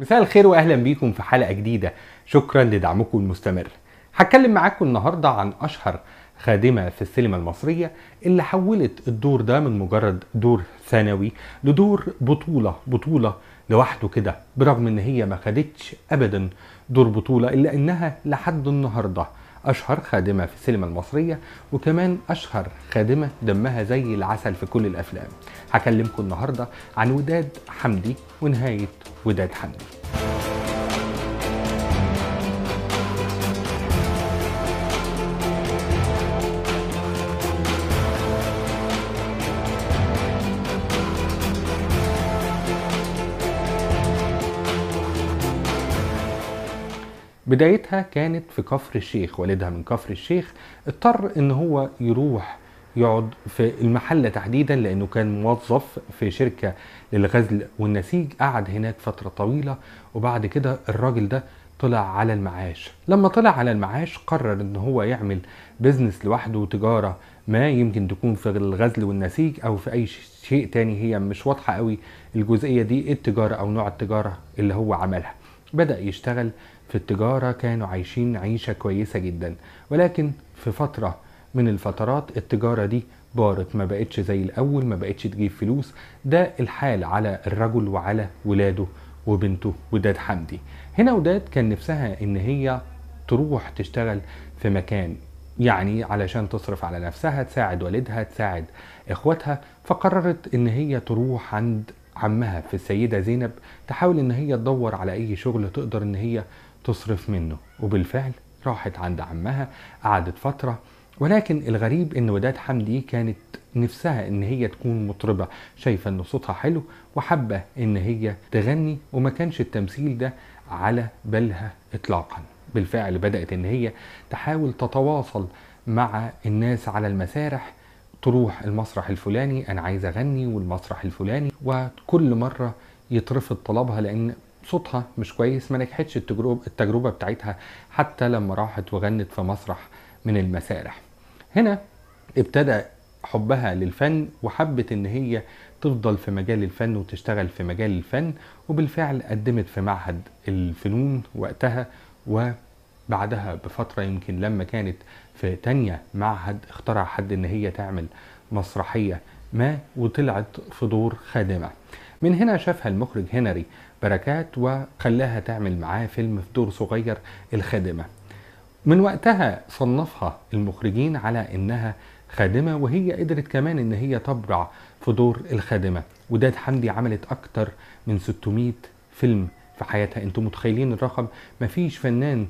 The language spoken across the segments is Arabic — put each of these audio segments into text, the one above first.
مساء الخير واهلا بيكم في حلقه جديده شكرا لدعمكم المستمر هتكلم معاكم النهارده عن اشهر خادمه في السينما المصريه اللي حولت الدور ده من مجرد دور ثانوي لدور بطوله بطوله لوحده كده برغم ان هي ما خدتش ابدا دور بطوله الا انها لحد النهارده أشهر خادمة في السينما المصرية وكمان أشهر خادمة دمها زي العسل في كل الأفلام هكلمكم النهاردة عن وداد حمدي ونهاية وداد حمدي بدايتها كانت في كفر الشيخ والدها من كفر الشيخ اضطر ان هو يروح يقعد في المحلة تحديدا لأنه كان موظف في شركة للغزل والنسيج قعد هناك فترة طويلة وبعد كده الراجل ده طلع على المعاش لما طلع على المعاش قرر ان هو يعمل بيزنس لوحده وتجارة ما يمكن تكون في الغزل والنسيج او في اي شيء تاني هي مش واضحة قوي الجزئية دي إيه التجارة او نوع التجارة اللي هو عملها بدأ يشتغل في التجارة كانوا عايشين عيشة كويسة جدا ولكن في فترة من الفترات التجارة دي بارت ما بقتش زي الأول ما بقتش تجيب فلوس ده الحال على الرجل وعلى ولاده وبنته وداد حمدي هنا وداد كان نفسها إن هي تروح تشتغل في مكان يعني علشان تصرف على نفسها تساعد والدها تساعد اخواتها فقررت ان هي تروح عند عمها في السيدة زينب تحاول ان هي تدور على اي شغل تقدر ان هي تصرف منه وبالفعل راحت عند عمها قعدت فترة ولكن الغريب ان وداد حمدي كانت نفسها ان هي تكون مطربة شايفة ان صوتها حلو وحابة ان هي تغني وما كانش التمثيل ده على بالها اطلاقا بالفعل بدأت ان هي تحاول تتواصل مع الناس على المسارح تروح المسرح الفلاني انا عايزه اغني والمسرح الفلاني وكل مره يترفض طلبها لان صوتها مش كويس ما نجحتش التجربة, التجربة بتاعتها حتى لما راحت وغنت في مسرح من المسارح هنا ابتدى حبها للفن وحبت ان هي تفضل في مجال الفن وتشتغل في مجال الفن وبالفعل قدمت في معهد الفنون وقتها وبعدها بفترة يمكن لما كانت في تانية معهد اخترع حد ان هي تعمل مسرحية ما وطلعت في دور خادمة من هنا شافها المخرج هنري بركات وخلاها تعمل معاه فيلم في دور صغير الخادمة من وقتها صنفها المخرجين على انها خادمة وهي قدرت كمان ان هي تبرع في دور الخادمة وداد حمدي عملت اكتر من 600 فيلم في حياتها انتم متخيلين الرقم مفيش فنان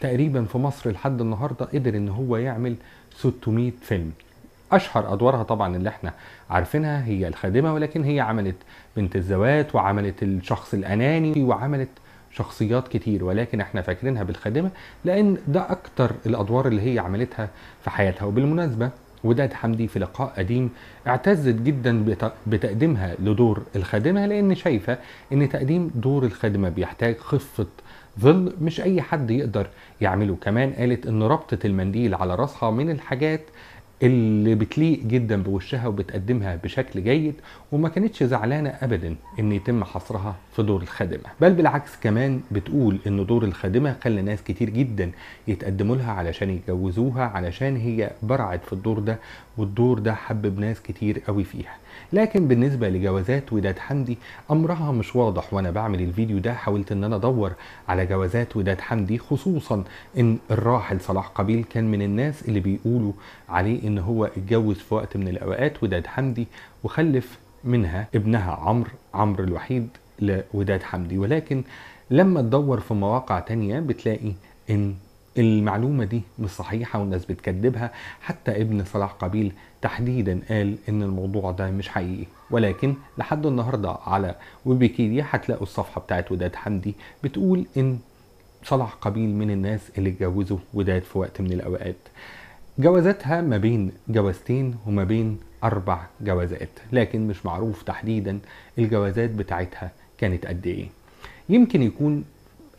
تقريبا في مصر لحد النهاردة قدر ان هو يعمل 600 فيلم اشهر ادوارها طبعا اللي احنا عارفينها هي الخادمه ولكن هي عملت بنت الزوات وعملت الشخص الاناني وعملت شخصيات كتير ولكن احنا فاكرينها بالخادمه لان ده اكتر الادوار اللي هي عملتها في حياتها وبالمناسبه وداد حمدي في لقاء قديم اعتزت جدا بتقديمها لدور الخادمه لان شايفه ان تقديم دور الخادمه بيحتاج خفه ظل مش اي حد يقدر يعمله كمان قالت ان ربطه المنديل على راسها من الحاجات اللي بتليق جدا بوشها وبتقدمها بشكل جيد وما كانتش زعلانه ابدا ان يتم حصرها في دور الخادمه بل بالعكس كمان بتقول ان دور الخادمه خلى ناس كتير جدا يتقدموا لها علشان يتجوزوها علشان هي برعت في الدور ده والدور ده حبب ناس كتير قوي فيها لكن بالنسبة لجوازات وداد حمدي أمرها مش واضح وأنا بعمل الفيديو ده حاولت إن أنا أدور على جوازات وداد حمدي خصوصا إن الراحل صلاح قبيل كان من الناس اللي بيقولوا عليه إن هو اتجوز في وقت من الأوقات وداد حمدي وخلف منها ابنها عمرو عمرو الوحيد لوداد حمدي ولكن لما تدور في مواقع تانية بتلاقي إن المعلومة دي مش صحيحة والناس بتكذبها حتى ابن صلاح قبيل تحديدا قال ان الموضوع ده مش حقيقي ولكن لحد النهاردة على ويبيكيديا هتلاقوا الصفحة بتاعت وداد حمدي بتقول ان صلاح قبيل من الناس اللي اتجوزوا وداد في وقت من الاوقات جوازاتها ما بين جوازتين وما بين اربع جوازات لكن مش معروف تحديدا الجوازات بتاعتها كانت قد ايه يمكن يكون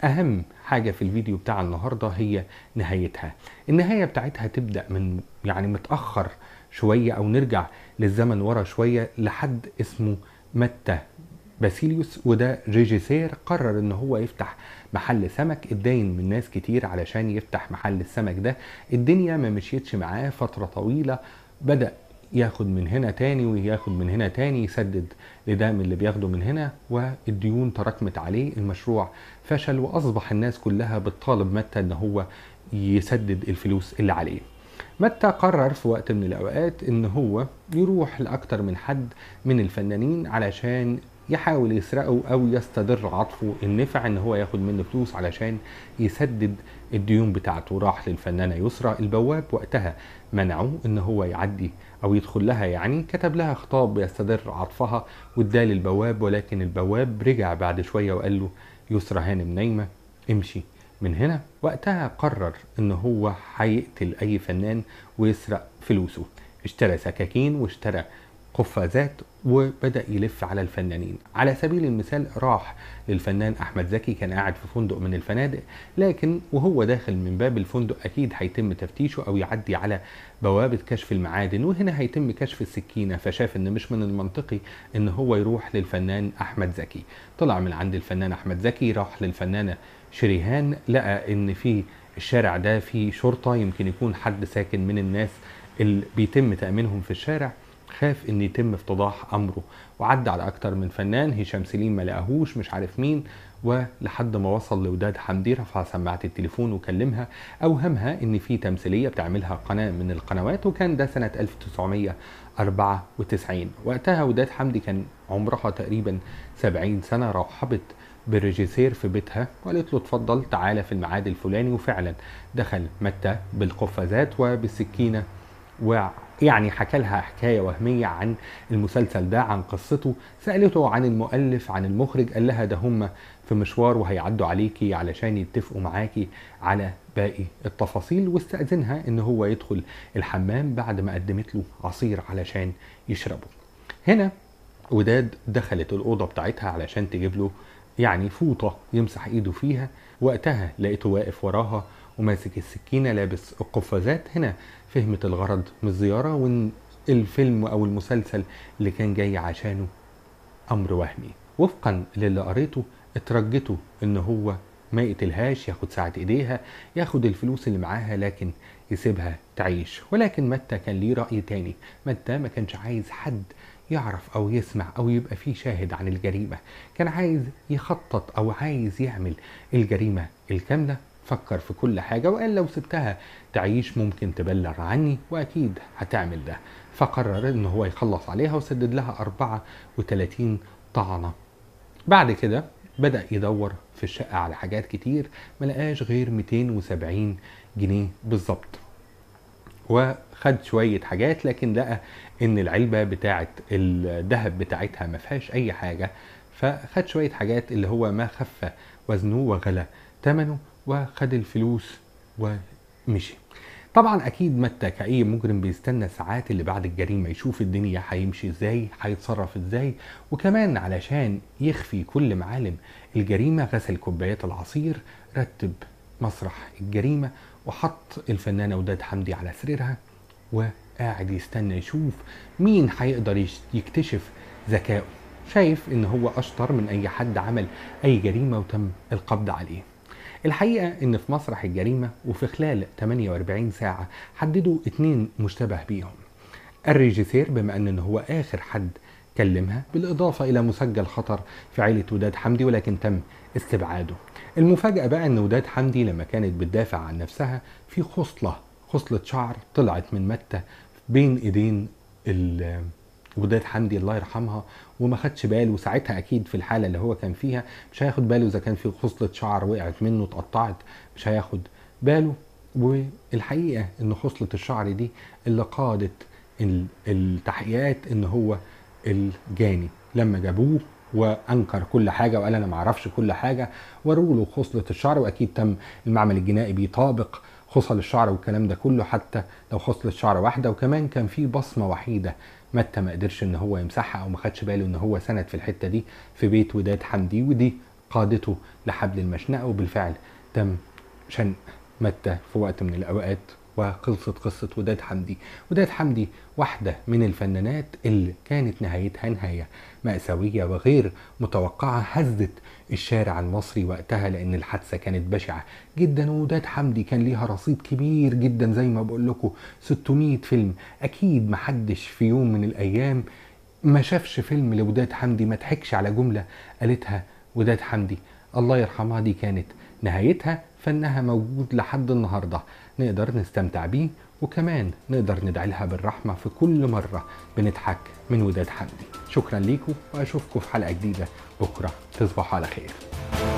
اهم حاجه في الفيديو بتاع النهارده هي نهايتها النهايه بتاعتها تبدا من يعني متاخر شويه او نرجع للزمن ورا شويه لحد اسمه متى باسيليوس وده ريجيسير قرر ان هو يفتح محل سمك اتداين من ناس كتير علشان يفتح محل السمك ده الدنيا ما مشيتش معاه فتره طويله بدا ياخد من هنا تاني وياخد من هنا تاني يسدد لده من اللي بياخده من هنا والديون تراكمت عليه المشروع فشل واصبح الناس كلها بتطالب متى ان هو يسدد الفلوس اللي عليه متى قرر في وقت من الاوقات ان هو يروح لاكتر من حد من الفنانين علشان يحاول يسرقه او يستدر عطفه النفع ان هو ياخد منه فلوس علشان يسدد الديون بتاعته راح للفنانه يسرى البواب وقتها منعوه ان هو يعدي أو يدخل لها يعني كتب لها خطاب يستدر عطفها واداه للبواب ولكن البواب رجع بعد شوية وقال له يسرى هانم نايمة امشي من هنا وقتها قرر ان هو هيقتل اي فنان ويسرق فلوسه اشترى سكاكين واشترى قفازات وبدا يلف على الفنانين على سبيل المثال راح للفنان احمد زكي كان قاعد في فندق من الفنادق لكن وهو داخل من باب الفندق اكيد هيتم تفتيشه او يعدي على بوابه كشف المعادن وهنا هيتم كشف السكينه فشاف ان مش من المنطقي ان هو يروح للفنان احمد زكي طلع من عند الفنان احمد زكي راح للفنانه شريهان لقى ان في الشارع ده في شرطه يمكن يكون حد ساكن من الناس اللي بيتم تامينهم في الشارع خاف ان يتم افتضاح امره وعدى على اكتر من فنان هشام سليم ما لقاهوش مش عارف مين ولحد ما وصل لوداد حمدي رفع سماعه التليفون وكلمها اوهمها ان في تمثيليه بتعملها قناه من القنوات وكان ده سنه 1994 وقتها وداد حمدي كان عمرها تقريبا 70 سنه رحبت بالريجيسير في بيتها وقالت له اتفضل تعالى في الميعاد الفلاني وفعلا دخل متى بالقفازات وبالسكينه يعني حكى لها حكايه وهميه عن المسلسل ده عن قصته سالته عن المؤلف عن المخرج قال لها ده هم في مشوار وهيعدوا عليكي علشان يتفقوا معاكي على باقي التفاصيل واستاذنها ان هو يدخل الحمام بعد ما قدمت له عصير علشان يشربه هنا وداد دخلت الاوضه بتاعتها علشان تجيب له يعني فوطه يمسح ايده فيها وقتها لقيته واقف وراها وماسك السكينه لابس القفازات هنا فهمت الغرض من الزياره وان الفيلم او المسلسل اللي كان جاي عشانه امر وهمي وفقا للي قريته اترجته ان هو ما يقتلهاش ياخد ساعة ايديها ياخد الفلوس اللي معاها لكن يسيبها تعيش ولكن متى كان ليه رأي تاني متى ما كانش عايز حد يعرف او يسمع او يبقى فيه شاهد عن الجريمة كان عايز يخطط او عايز يعمل الجريمة الكاملة فكر في كل حاجة وقال لو سبتها تعيش ممكن تبلغ عني وأكيد هتعمل ده فقرر إن هو يخلص عليها وسدد لها 34 طعنة بعد كده بدأ يدور في الشقة على حاجات كتير ملقاش غير 270 جنيه بالظبط وخد شوية حاجات لكن لقى إن العلبة بتاعة الذهب بتاعتها ما فيهاش أي حاجة فخد شوية حاجات اللي هو ما خف وزنه وغلى ثمنه وخد الفلوس ومشي طبعا اكيد متى كاي مجرم بيستنى ساعات اللي بعد الجريمه يشوف الدنيا هيمشي ازاي هيتصرف ازاي وكمان علشان يخفي كل معالم الجريمه غسل كوبايات العصير رتب مسرح الجريمه وحط الفنانه وداد حمدي على سريرها وقاعد يستنى يشوف مين هيقدر يكتشف ذكائه شايف ان هو اشطر من اي حد عمل اي جريمه وتم القبض عليه الحقيقة إن في مسرح الجريمة وفي خلال 48 ساعة حددوا اتنين مشتبه بيهم الريجيسير بما أن هو آخر حد كلمها بالإضافة إلى مسجل خطر في عائلة وداد حمدي ولكن تم استبعاده المفاجأة بقى أن وداد حمدي لما كانت بتدافع عن نفسها في خصلة خصلة شعر طلعت من متى بين إيدين جداد حمدي الله يرحمها وما خدش باله وساعتها اكيد في الحاله اللي هو كان فيها مش هياخد باله اذا كان في خصله شعر وقعت منه اتقطعت مش هياخد باله والحقيقه ان خصله الشعر دي اللي قادت التحقيقات ان هو الجاني لما جابوه وانكر كل حاجه وقال انا ما اعرفش كل حاجه وروا له خصله الشعر واكيد تم المعمل الجنائي بيطابق خصل الشعر والكلام ده كله حتى لو خصله شعر واحده وكمان كان في بصمه وحيده متى ما قدرش ان هو يمسحها او ما خدش باله ان هو سند في الحته دي في بيت وداد حمدي ودي قادته لحبل المشنقه وبالفعل تم شنق متى في وقت من الاوقات وخلصت قصة وداد حمدي وداد حمدي واحدة من الفنانات اللي كانت نهايتها نهاية مأساوية وغير متوقعة هزت الشارع المصري وقتها لأن الحادثة كانت بشعة جدا وداد حمدي كان ليها رصيد كبير جدا زي ما بقول لكم 600 فيلم أكيد محدش في يوم من الأيام ما شافش فيلم لوداد حمدي ما ضحكش على جملة قالتها وداد حمدي الله يرحمها دي كانت نهايتها فنها موجود لحد النهارده نقدر نستمتع بيه وكمان نقدر ندعي لها بالرحمة في كل مرة بنضحك من وداد حمدي شكرا ليكم وأشوفكم في حلقة جديدة بكرة تصبحوا على خير